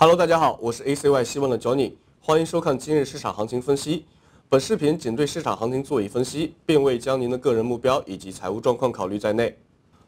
Hello，大家好，我是 ACY 希望的 Johnny，欢迎收看今日市场行情分析。本视频仅对市场行情做一分析，并未将您的个人目标以及财务状况考虑在内。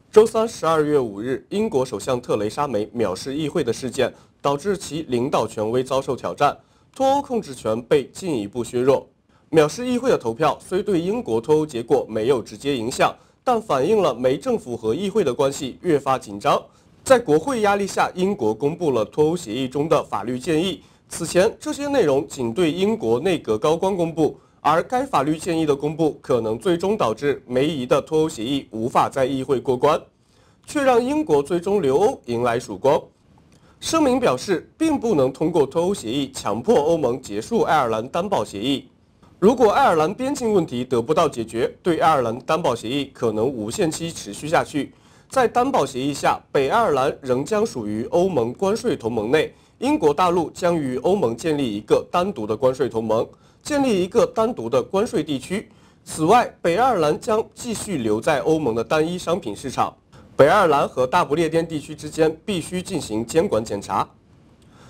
周三十二月五日，英国首相特蕾莎梅藐视议会的事件，导致其领导权威遭受挑战，脱欧控制权被进一步削弱。藐视议会的投票虽对英国脱欧结果没有直接影响，但反映了梅政府和议会的关系越发紧张。在国会压力下，英国公布了脱欧协议中的法律建议。此前，这些内容仅对英国内阁高官公布，而该法律建议的公布可能最终导致梅姨的脱欧协议无法在议会过关，却让英国最终留欧迎来曙光。声明表示，并不能通过脱欧协议强迫欧盟结束爱尔兰担保协议。如果爱尔兰边境问题得不到解决，对爱尔兰担保协议可能无限期持续下去。在担保协议下，北爱尔兰仍将属于欧盟关税同盟内，英国大陆将与欧盟建立一个单独的关税同盟，建立一个单独的关税地区。此外，北爱尔兰将继续留在欧盟的单一商品市场。北爱尔兰和大不列颠地区之间必须进行监管检查。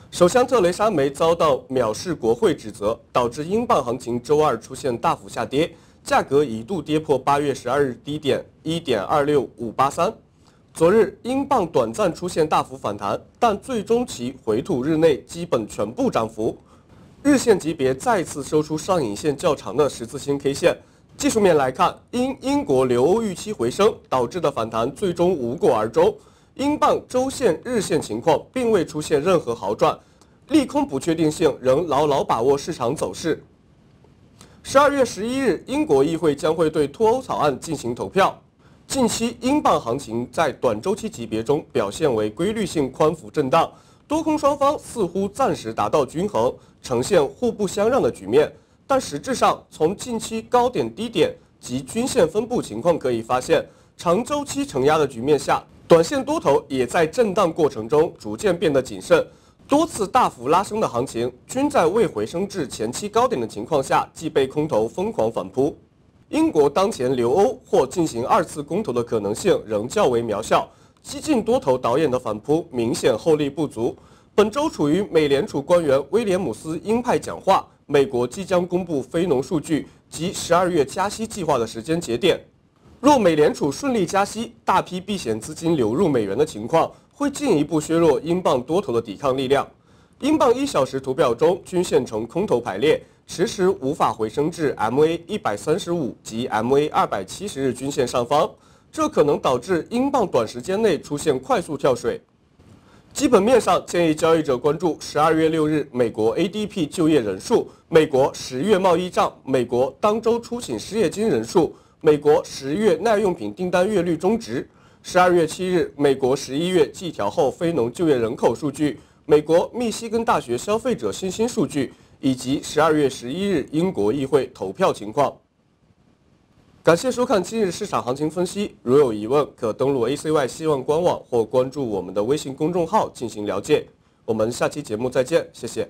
首相特蕾莎梅遭到藐视国会指责，导致英镑行情周二出现大幅下跌，价格一度跌破八月十二日低点，一点二六五八三。昨日英镑短暂出现大幅反弹，但最终其回吐，日内基本全部涨幅，日线级别再次收出上影线较长的十字星 K 线。技术面来看，因英国留欧预期回升导致的反弹最终无果而终，英镑周线、日线情况并未出现任何好转，利空不确定性仍牢牢把握市场走势。十二月十一日，英国议会将会对脱欧草案进行投票。近期英镑行情在短周期级别中表现为规律性宽幅震荡，多空双方似乎暂时达到均衡，呈现互不相让的局面。但实质上，从近期高点、低点及均线分布情况可以发现，长周期承压的局面下，短线多头也在震荡过程中逐渐变得谨慎。多次大幅拉升的行情，均在未回升至前期高点的情况下，即被空头疯狂反扑。英国当前留欧或进行二次公投的可能性仍较为渺小，激进多头导演的反扑明显后力不足。本周处于美联储官员威廉姆斯鹰派讲话、美国即将公布非农数据及十二月加息计划的时间节点。若美联储顺利加息，大批避险资金流入美元的情况会进一步削弱英镑多头的抵抗力量。英镑一小时图表中，均线呈空头排列。迟迟无法回升至 MA 一百三十五及 MA 二百七十日均线上方，这可能导致英镑短时间内出现快速跳水。基本面上，建议交易者关注十二月六日美国 ADP 就业人数、美国十月贸易账、美国当周初请失业金人数、美国十月耐用品订单月率终值、十二月七日美国十一月季调后非农就业人口数据、美国密西根大学消费者信心数据。以及十二月十一日英国议会投票情况。感谢收看今日市场行情分析，如有疑问可登录 ACY 希望官网或关注我们的微信公众号进行了解。我们下期节目再见，谢谢。